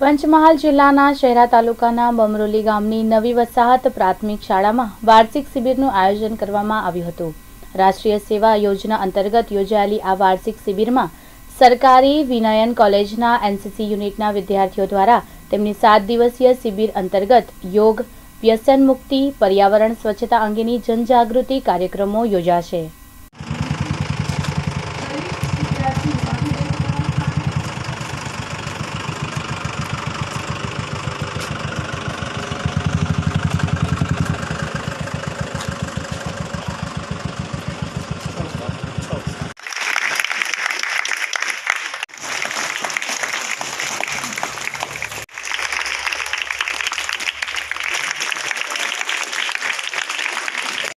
પંચમહાલ જિલ્લાના શહેરા તાલુકાના બમરોલી ગામની નવી વસાહત પ્રાથમિક શાળામાં વાર્ષિક શિબિરનું આયોજન કરવામાં આવ્યું હતું રાષ્ટ્રીય સેવા યોજના અંતર્ગત યોજાયેલી આ વાર્ષિક શિબિરમાં સરકારી વિનયન કોલેજના એનસીસી યુનિટના વિદ્યાર્થીઓ દ્વારા તેમની સાત દિવસીય શિબિર અંતર્ગત યોગ વ્યસન મુક્તિ પર્યાવરણ સ્વચ્છતા અંગેની જનજાગૃતિ કાર્યક્રમો યોજાશે